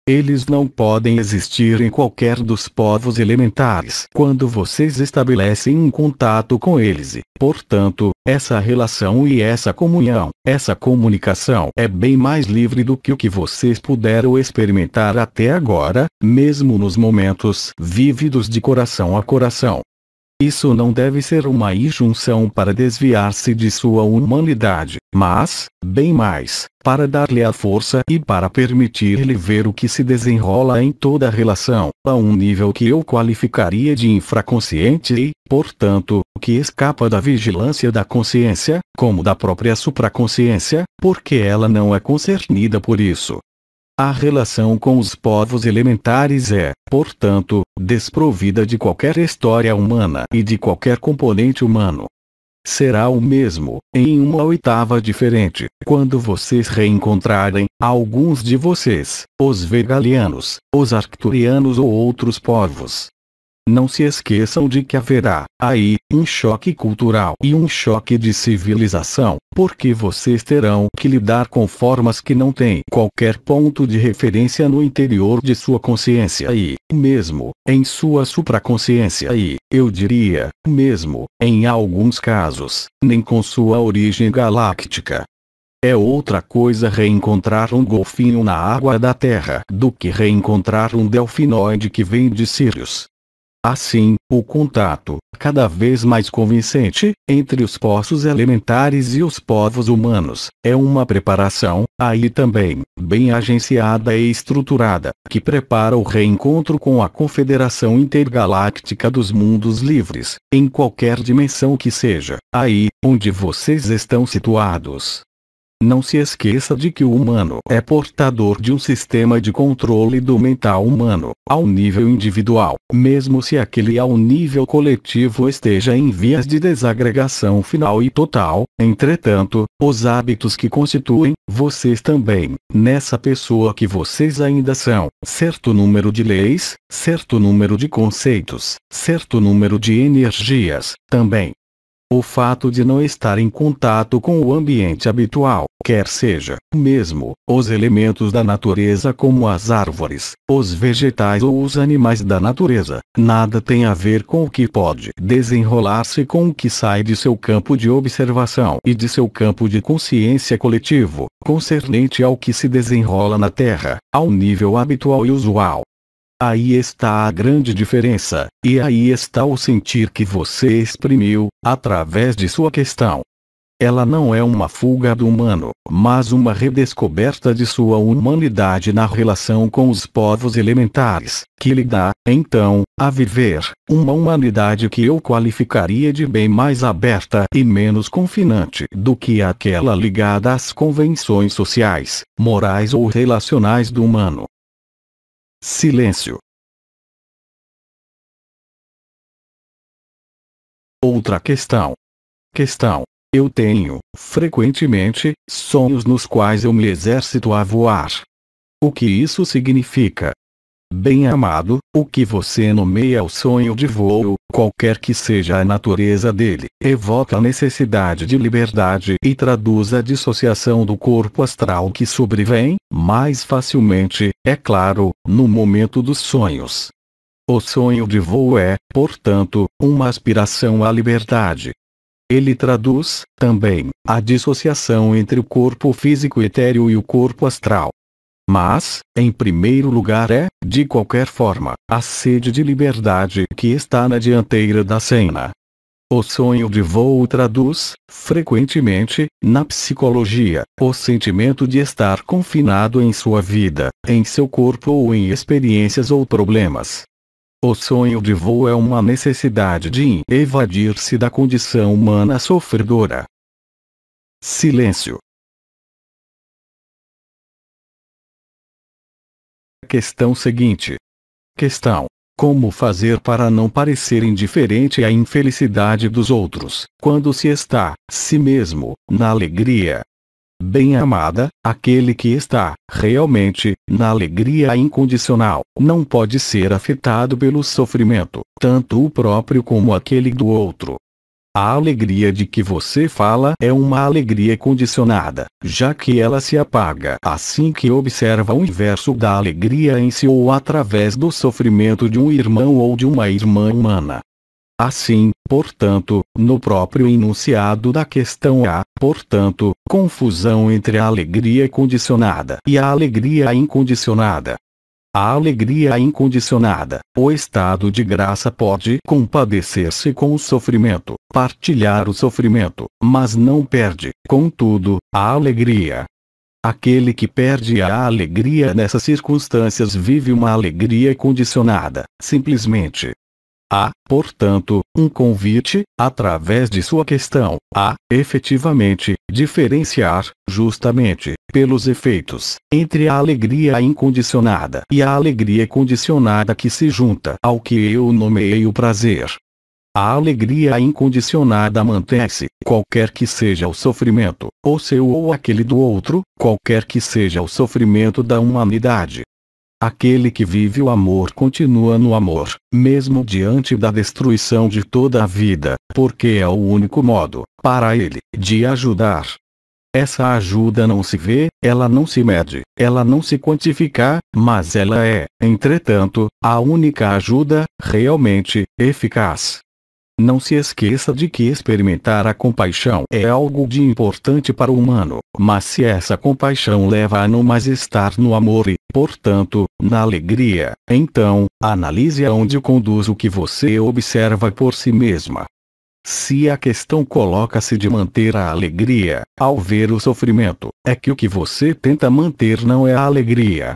S1: Eles não podem existir em qualquer dos povos elementares quando vocês estabelecem um contato com eles e, portanto, essa relação e essa comunhão, essa comunicação é bem mais livre do que o que vocês puderam experimentar até agora, mesmo nos momentos vívidos de coração a coração. Isso não deve ser uma injunção para desviar-se de sua humanidade, mas, bem mais, para dar-lhe a força e para permitir-lhe ver o que se desenrola em toda a relação, a um nível que eu qualificaria de infraconsciente e, portanto, que escapa da vigilância da consciência, como da própria supraconsciência, porque ela não é concernida por isso, a relação com os povos elementares é, portanto, desprovida de qualquer história humana e de qualquer componente humano. Será o mesmo, em uma oitava diferente, quando vocês reencontrarem, alguns de vocês, os vegalianos, os arcturianos ou outros povos, não se esqueçam de que haverá, aí, um choque cultural e um choque de civilização, porque vocês terão que lidar com formas que não têm qualquer ponto de referência no interior de sua consciência e, mesmo, em sua supraconsciência e, eu diria, mesmo, em alguns casos, nem com sua origem galáctica. É outra coisa reencontrar um golfinho na água da Terra do que reencontrar um delfinoide que vem de Sirius. Assim, o contato, cada vez mais convincente, entre os poços elementares e os povos humanos, é uma preparação, aí também, bem agenciada e estruturada, que prepara o reencontro com a Confederação Intergaláctica dos Mundos Livres, em qualquer dimensão que seja, aí, onde vocês estão situados. Não se esqueça de que o humano é portador de um sistema de controle do mental humano, ao nível individual, mesmo se aquele ao nível coletivo esteja em vias de desagregação final e total, entretanto, os hábitos que constituem, vocês também, nessa pessoa que vocês ainda são, certo número de leis, certo número de conceitos, certo número de energias, também, o fato de não estar em contato com o ambiente habitual, quer seja, mesmo, os elementos da natureza como as árvores, os vegetais ou os animais da natureza, nada tem a ver com o que pode desenrolar-se com o que sai de seu campo de observação e de seu campo de consciência coletivo, concernente ao que se desenrola na Terra, ao nível habitual e usual. Aí está a grande diferença, e aí está o sentir que você exprimiu, através de sua questão. Ela não é uma fuga do humano, mas uma redescoberta de sua humanidade na relação com os povos elementares, que lhe dá, então, a viver, uma humanidade que eu qualificaria de bem mais aberta e menos confinante do que aquela ligada às convenções sociais, morais ou relacionais do humano.
S2: Silêncio.
S1: Outra questão. Questão. Eu tenho, frequentemente, sonhos nos quais eu me exercito a voar. O que isso significa? Bem amado, o que você nomeia o sonho de voo, qualquer que seja a natureza dele, evoca a necessidade de liberdade e traduz a dissociação do corpo astral que sobrevém, mais facilmente, é claro, no momento dos sonhos. O sonho de voo é, portanto, uma aspiração à liberdade. Ele traduz, também, a dissociação entre o corpo físico etéreo e o corpo astral. Mas, em primeiro lugar é, de qualquer forma, a sede de liberdade que está na dianteira da cena. O sonho de voo traduz, frequentemente, na psicologia, o sentimento de estar confinado em sua vida, em seu corpo ou em experiências ou problemas. O sonho de voo é uma necessidade de evadir-se da condição humana sofredora. Silêncio.
S2: questão seguinte.
S1: Questão. Como fazer para não parecer indiferente à infelicidade dos outros, quando se está, si mesmo, na alegria? Bem-amada, aquele que está, realmente, na alegria incondicional, não pode ser afetado pelo sofrimento, tanto o próprio como aquele do outro. A alegria de que você fala é uma alegria condicionada, já que ela se apaga assim que observa o inverso da alegria em si ou através do sofrimento de um irmão ou de uma irmã humana. Assim, portanto, no próprio enunciado da questão há, portanto, confusão entre a alegria condicionada e a alegria incondicionada a alegria é incondicionada. O estado de graça pode compadecer-se com o sofrimento, partilhar o sofrimento, mas não perde, contudo, a alegria. Aquele que perde a alegria nessas circunstâncias vive uma alegria condicionada, simplesmente Há, portanto, um convite, através de sua questão, a, efetivamente, diferenciar, justamente, pelos efeitos, entre a alegria incondicionada e a alegria condicionada que se junta ao que eu nomeei o prazer. A alegria incondicionada mantém-se, qualquer que seja o sofrimento, ou seu ou aquele do outro, qualquer que seja o sofrimento da humanidade, Aquele que vive o amor continua no amor, mesmo diante da destruição de toda a vida, porque é o único modo, para ele, de ajudar. Essa ajuda não se vê, ela não se mede, ela não se quantifica, mas ela é, entretanto, a única ajuda, realmente, eficaz. Não se esqueça de que experimentar a compaixão é algo de importante para o humano, mas se essa compaixão leva a não mais estar no amor e, portanto, na alegria. Então, analise aonde conduz o que você observa por si mesma. Se a questão coloca-se de manter a alegria, ao ver o sofrimento, é que o que você tenta manter não é a alegria.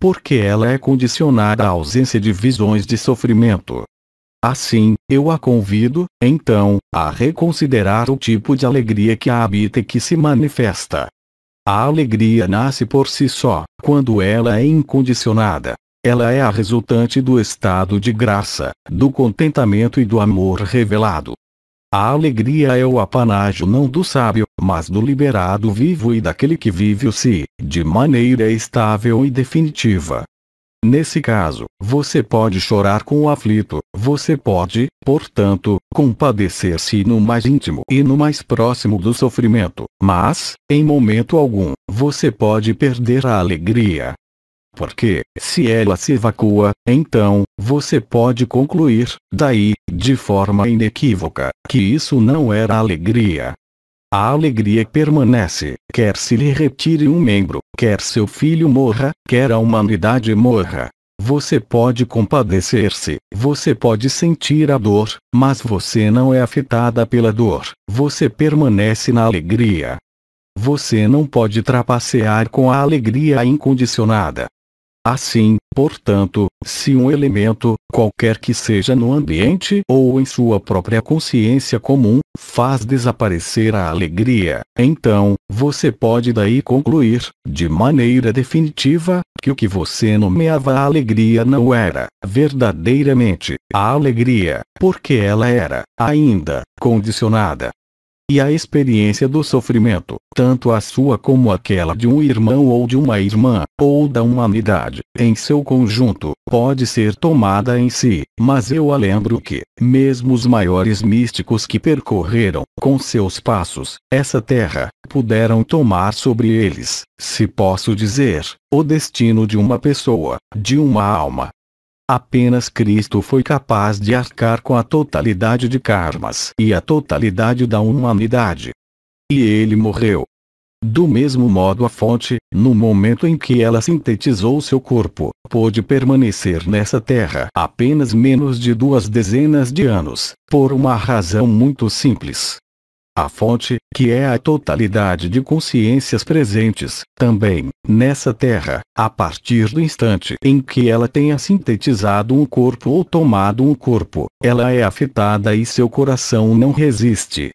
S1: Porque ela é condicionada à ausência de visões de sofrimento. Assim, eu a convido, então, a reconsiderar o tipo de alegria que a habita e que se manifesta. A alegria nasce por si só, quando ela é incondicionada. Ela é a resultante do estado de graça, do contentamento e do amor revelado. A alegria é o apanágio não do sábio, mas do liberado vivo e daquele que vive o si, de maneira estável e definitiva, Nesse caso, você pode chorar com o aflito, você pode, portanto, compadecer-se no mais íntimo e no mais próximo do sofrimento, mas, em momento algum, você pode perder a alegria. Porque, se ela se evacua, então, você pode concluir, daí, de forma inequívoca, que isso não era alegria, a alegria permanece, quer se lhe retire um membro, quer seu filho morra, quer a humanidade morra. Você pode compadecer-se, você pode sentir a dor, mas você não é afetada pela dor, você permanece na alegria. Você não pode trapacear com a alegria incondicionada. Assim, Portanto, se um elemento, qualquer que seja no ambiente ou em sua própria consciência comum, faz desaparecer a alegria, então, você pode daí concluir, de maneira definitiva, que o que você nomeava alegria não era, verdadeiramente, a alegria, porque ela era, ainda, condicionada, e a experiência do sofrimento, tanto a sua como aquela de um irmão ou de uma irmã, ou da humanidade, em seu conjunto, pode ser tomada em si, mas eu a lembro que, mesmo os maiores místicos que percorreram, com seus passos, essa terra, puderam tomar sobre eles, se posso dizer, o destino de uma pessoa, de uma alma, Apenas Cristo foi capaz de arcar com a totalidade de karmas e a totalidade da humanidade. E ele morreu. Do mesmo modo a fonte, no momento em que ela sintetizou seu corpo, pôde permanecer nessa terra apenas menos de duas dezenas de anos, por uma razão muito simples. A fonte, que é a totalidade de consciências presentes, também, nessa Terra, a partir do instante em que ela tenha sintetizado um corpo ou tomado um corpo, ela é afetada e seu coração não resiste.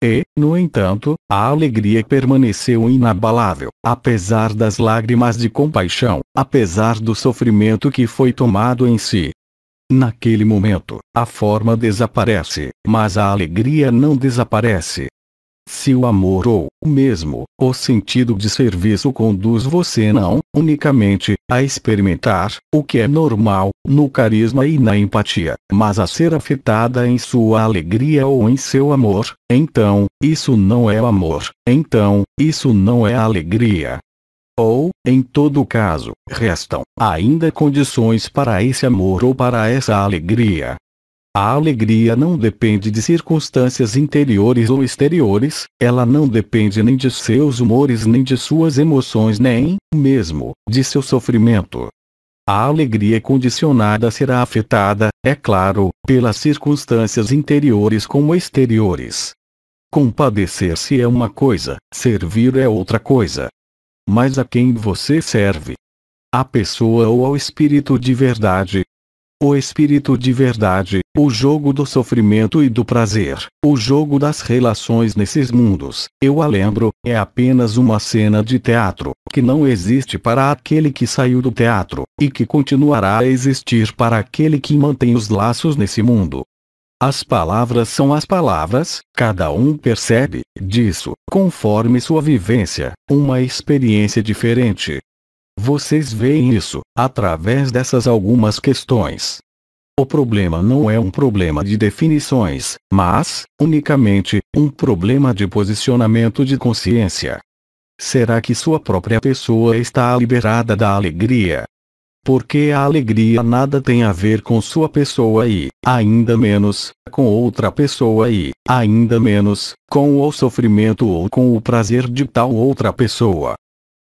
S1: E, no entanto, a alegria permaneceu inabalável, apesar das lágrimas de compaixão, apesar do sofrimento que foi tomado em si, Naquele momento, a forma desaparece, mas a alegria não desaparece. Se o amor ou, mesmo, o sentido de serviço conduz você não, unicamente, a experimentar, o que é normal, no carisma e na empatia, mas a ser afetada em sua alegria ou em seu amor, então, isso não é amor, então, isso não é alegria, ou, em todo caso, restam ainda condições para esse amor ou para essa alegria. A alegria não depende de circunstâncias interiores ou exteriores, ela não depende nem de seus humores nem de suas emoções nem, mesmo, de seu sofrimento. A alegria condicionada será afetada, é claro, pelas circunstâncias interiores como exteriores. Compadecer-se é uma coisa, servir é outra coisa mas a quem você serve? A pessoa ou ao espírito de verdade? O espírito de verdade, o jogo do sofrimento e do prazer, o jogo das relações nesses mundos, eu a lembro, é apenas uma cena de teatro, que não existe para aquele que saiu do teatro, e que continuará a existir para aquele que mantém os laços nesse mundo. As palavras são as palavras, cada um percebe, disso, conforme sua vivência, uma experiência diferente. Vocês veem isso, através dessas algumas questões. O problema não é um problema de definições, mas, unicamente, um problema de posicionamento de consciência. Será que sua própria pessoa está liberada da alegria, porque a alegria nada tem a ver com sua pessoa e, ainda menos, com outra pessoa e, ainda menos, com o sofrimento ou com o prazer de tal outra pessoa.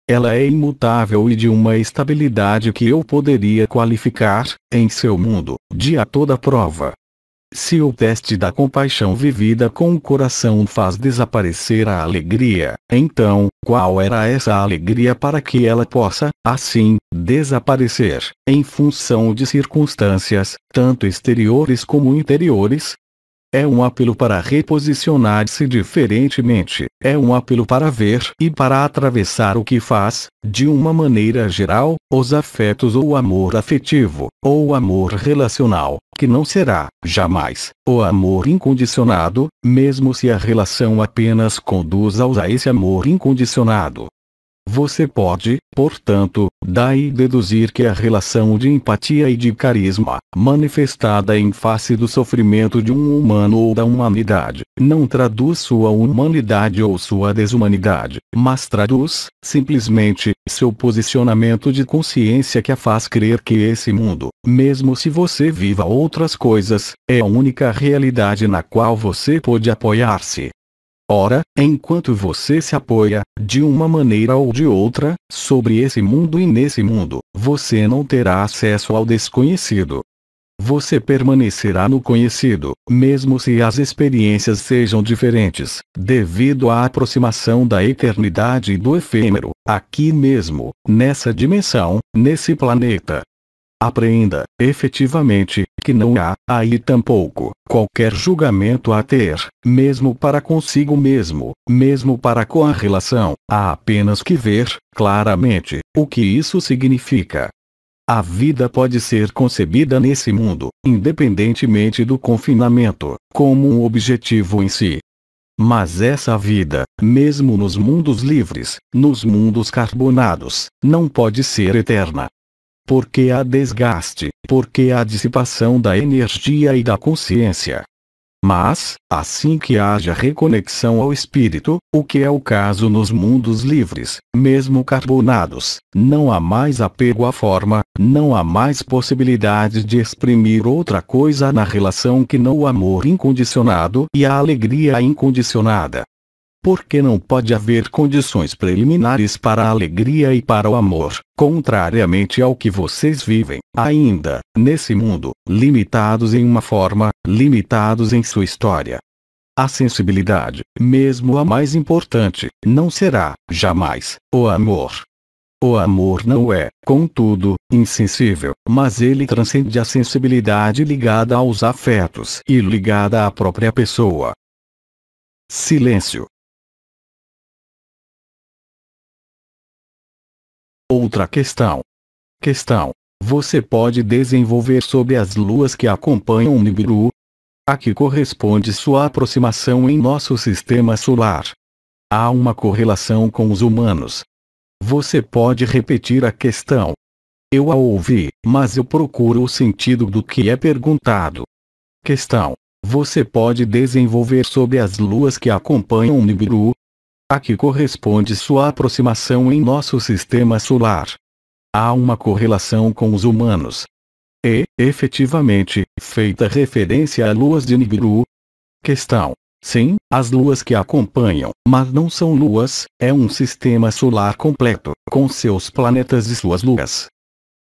S1: Ela é imutável e de uma estabilidade que eu poderia qualificar, em seu mundo, de a toda prova, se o teste da compaixão vivida com o coração faz desaparecer a alegria, então, qual era essa alegria para que ela possa, assim, desaparecer, em função de circunstâncias, tanto exteriores como interiores, é um apelo para reposicionar-se diferentemente, é um apelo para ver e para atravessar o que faz, de uma maneira geral, os afetos ou amor afetivo, ou amor relacional, que não será, jamais, o amor incondicionado, mesmo se a relação apenas conduz aos a esse amor incondicionado, você pode, portanto, daí deduzir que a relação de empatia e de carisma, manifestada em face do sofrimento de um humano ou da humanidade, não traduz sua humanidade ou sua desumanidade, mas traduz, simplesmente, seu posicionamento de consciência que a faz crer que esse mundo, mesmo se você viva outras coisas, é a única realidade na qual você pode apoiar-se. Ora, enquanto você se apoia, de uma maneira ou de outra, sobre esse mundo e nesse mundo, você não terá acesso ao desconhecido. Você permanecerá no conhecido, mesmo se as experiências sejam diferentes, devido à aproximação da eternidade e do efêmero, aqui mesmo, nessa dimensão, nesse planeta, apreenda, efetivamente, que não há, aí tampouco, qualquer julgamento a ter, mesmo para consigo mesmo, mesmo para com a relação, há apenas que ver, claramente, o que isso significa. A vida pode ser concebida nesse mundo, independentemente do confinamento, como um objetivo em si. Mas essa vida, mesmo nos mundos livres, nos mundos carbonados, não pode ser eterna porque há desgaste, porque há dissipação da energia e da consciência. Mas, assim que haja reconexão ao espírito, o que é o caso nos mundos livres, mesmo carbonados, não há mais apego à forma, não há mais possibilidade de exprimir outra coisa na relação que não o amor incondicionado e a alegria incondicionada porque não pode haver condições preliminares para a alegria e para o amor, contrariamente ao que vocês vivem, ainda, nesse mundo, limitados em uma forma, limitados em sua história. A sensibilidade, mesmo a mais importante, não será, jamais, o amor. O amor não é, contudo, insensível, mas ele transcende a sensibilidade ligada aos afetos e ligada à própria pessoa.
S2: Silêncio.
S1: Outra questão. Questão. Você pode desenvolver sobre as luas que acompanham Nibiru? A que corresponde sua aproximação em nosso sistema solar. Há uma correlação com os humanos. Você pode repetir a questão. Eu a ouvi, mas eu procuro o sentido do que é perguntado. Questão. Você pode desenvolver sobre as luas que acompanham Nibiru? a que corresponde sua aproximação em nosso sistema solar. Há uma correlação com os humanos. E, efetivamente, feita referência a luas de Nibiru. Questão. Sim, as luas que acompanham, mas não são luas, é um sistema solar completo, com seus planetas e suas luas.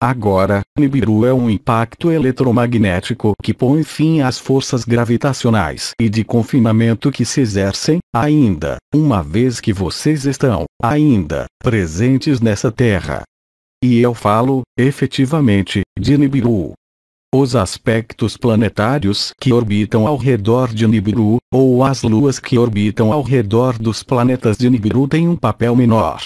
S1: Agora, Nibiru é um impacto eletromagnético que põe fim às forças gravitacionais e de confinamento que se exercem, ainda, uma vez que vocês estão, ainda, presentes nessa Terra. E eu falo, efetivamente, de Nibiru. Os aspectos planetários que orbitam ao redor de Nibiru, ou as luas que orbitam ao redor dos planetas de Nibiru têm um papel menor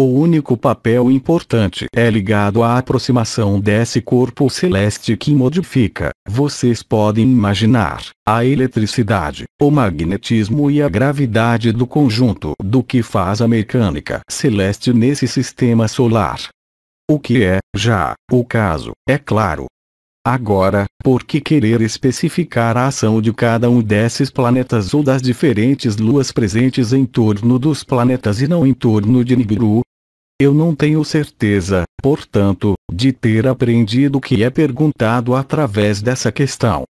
S1: o único papel importante é ligado à aproximação desse corpo celeste que modifica, vocês podem imaginar, a eletricidade, o magnetismo e a gravidade do conjunto do que faz a mecânica celeste nesse sistema solar. O que é, já, o caso, é claro. Agora, por que querer especificar a ação de cada um desses planetas ou das diferentes luas presentes em torno dos planetas e não em torno de Nibiru? Eu não tenho certeza, portanto, de ter aprendido o que é perguntado através dessa questão.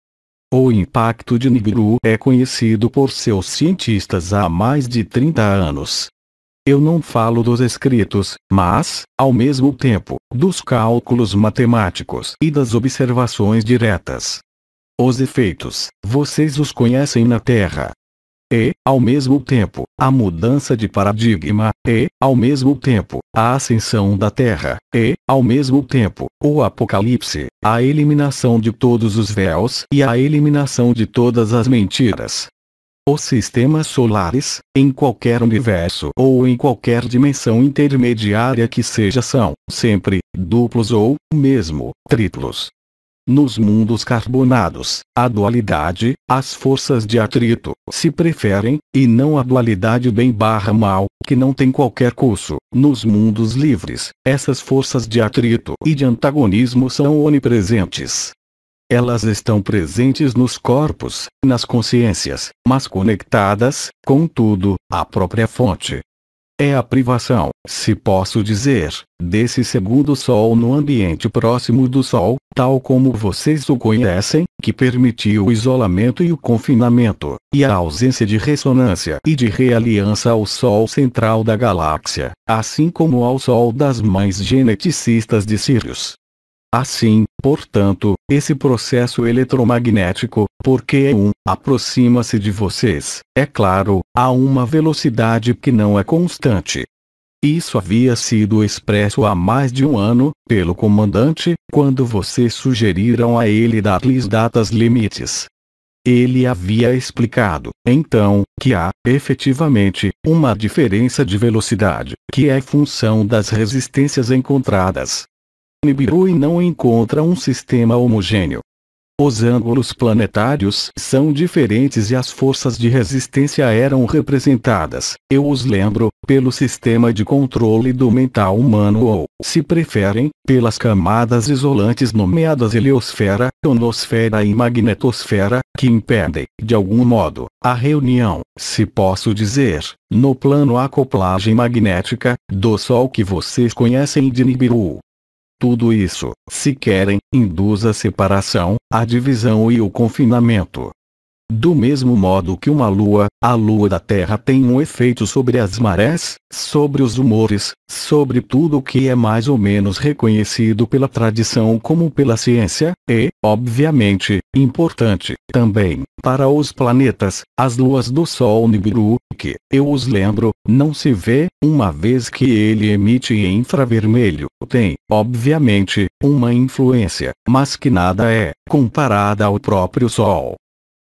S1: O impacto de Nibiru é conhecido por seus cientistas há mais de 30 anos. Eu não falo dos escritos, mas, ao mesmo tempo, dos cálculos matemáticos e das observações diretas. Os efeitos, vocês os conhecem na Terra, e, ao mesmo tempo, a mudança de paradigma, e, ao mesmo tempo, a ascensão da Terra, e, ao mesmo tempo, o Apocalipse, a eliminação de todos os véus e a eliminação de todas as mentiras. Os sistemas solares, em qualquer universo ou em qualquer dimensão intermediária que seja, são, sempre, duplos ou, mesmo, triplos. Nos mundos carbonados, a dualidade, as forças de atrito, se preferem, e não a dualidade bem barra mal, que não tem qualquer curso. Nos mundos livres, essas forças de atrito e de antagonismo são onipresentes. Elas estão presentes nos corpos, nas consciências, mas conectadas, contudo, à própria fonte, é a privação, se posso dizer, desse segundo sol no ambiente próximo do sol, tal como vocês o conhecem, que permitiu o isolamento e o confinamento, e a ausência de ressonância e de realiança ao sol central da galáxia, assim como ao sol das mães geneticistas de Sirius, Assim, portanto, esse processo eletromagnético, porque é um, aproxima-se de vocês, é claro, a uma velocidade que não é constante. Isso havia sido expresso há mais de um ano, pelo comandante, quando vocês sugeriram a ele dar-lhes datas limites. Ele havia explicado, então, que há, efetivamente, uma diferença de velocidade, que é função das resistências encontradas, Nibiru e não encontra um sistema homogêneo. Os ângulos planetários são diferentes e as forças de resistência eram representadas, eu os lembro, pelo sistema de controle do mental humano ou, se preferem, pelas camadas isolantes nomeadas heliosfera, ionosfera e magnetosfera, que impedem, de algum modo, a reunião, se posso dizer, no plano acoplagem magnética, do Sol que vocês conhecem de Nibiru. Tudo isso, se querem, induz a separação, a divisão e o confinamento. Do mesmo modo que uma lua, a lua da Terra tem um efeito sobre as marés, sobre os humores, sobre tudo o que é mais ou menos reconhecido pela tradição como pela ciência, e, obviamente, Importante, também, para os planetas, as luas do Sol Nibiru, que, eu os lembro, não se vê, uma vez que ele emite infravermelho, tem, obviamente, uma influência, mas que nada é, comparada ao próprio Sol.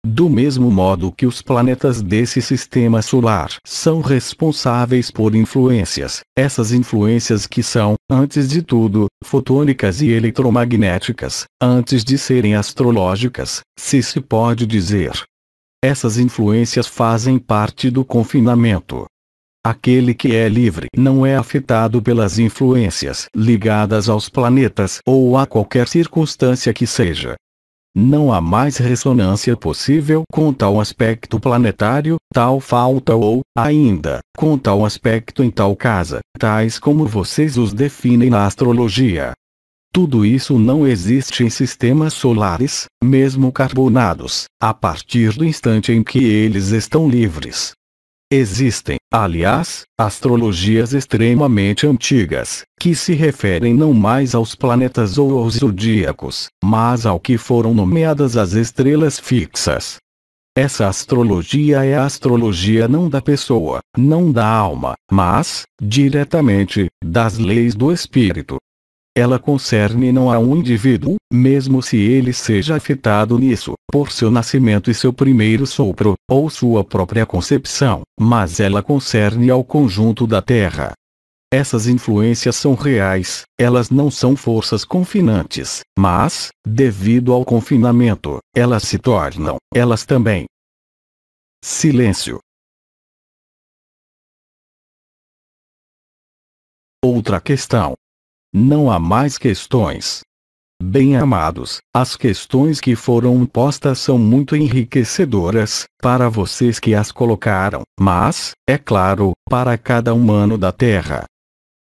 S1: Do mesmo modo que os planetas desse sistema solar são responsáveis por influências, essas influências que são, antes de tudo, fotônicas e eletromagnéticas, antes de serem astrológicas, se se pode dizer. Essas influências fazem parte do confinamento. Aquele que é livre não é afetado pelas influências ligadas aos planetas ou a qualquer circunstância que seja, não há mais ressonância possível com tal aspecto planetário, tal falta ou, ainda, com tal aspecto em tal casa, tais como vocês os definem na astrologia. Tudo isso não existe em sistemas solares, mesmo carbonados, a partir do instante em que eles estão livres. Existem, aliás, astrologias extremamente antigas, que se referem não mais aos planetas ou aos zodíacos, mas ao que foram nomeadas as estrelas fixas. Essa astrologia é a astrologia não da pessoa, não da alma, mas, diretamente, das leis do espírito, ela concerne não a um indivíduo, mesmo se ele seja afetado nisso, por seu nascimento e seu primeiro sopro, ou sua própria concepção, mas ela concerne ao conjunto da Terra. Essas influências são reais, elas não são forças confinantes, mas, devido ao confinamento, elas se tornam, elas também.
S2: Silêncio.
S1: Outra questão não há mais questões. Bem-amados, as questões que foram postas são muito enriquecedoras, para vocês que as colocaram, mas, é claro, para cada humano da Terra,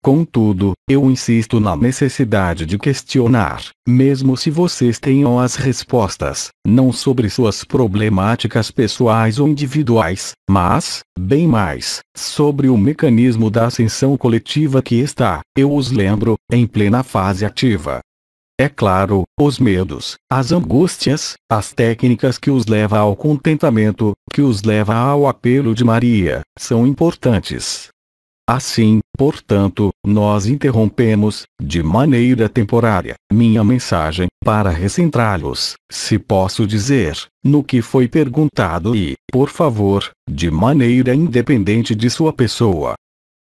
S1: Contudo, eu insisto na necessidade de questionar, mesmo se vocês tenham as respostas, não sobre suas problemáticas pessoais ou individuais, mas, bem mais, sobre o mecanismo da ascensão coletiva que está, eu os lembro, em plena fase ativa. É claro, os medos, as angústias, as técnicas que os leva ao contentamento, que os leva ao apelo de Maria, são importantes. Assim, Portanto, nós interrompemos, de maneira temporária, minha mensagem, para recentrá-los, se posso dizer, no que foi perguntado e, por favor, de maneira independente de sua pessoa.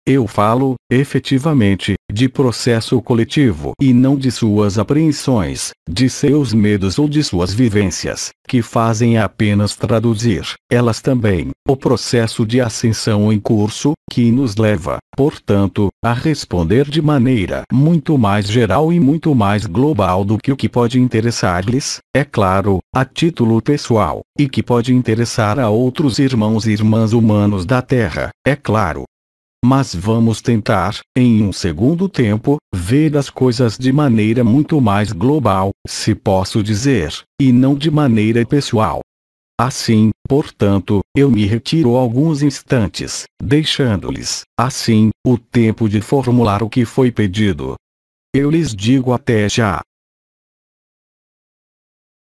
S1: Eu falo, efetivamente, de processo coletivo e não de suas apreensões, de seus medos ou de suas vivências, que fazem apenas traduzir, elas também, o processo de ascensão em curso, que nos leva, portanto, a responder de maneira muito mais geral e muito mais global do que o que pode interessar-lhes, é claro, a título pessoal, e que pode interessar a outros irmãos e irmãs humanos da Terra, é claro, mas vamos tentar, em um segundo tempo, ver as coisas de maneira muito mais global, se posso dizer, e não de maneira pessoal. Assim, portanto, eu me retiro alguns instantes, deixando-lhes, assim, o tempo de formular o que foi pedido. Eu lhes digo até já.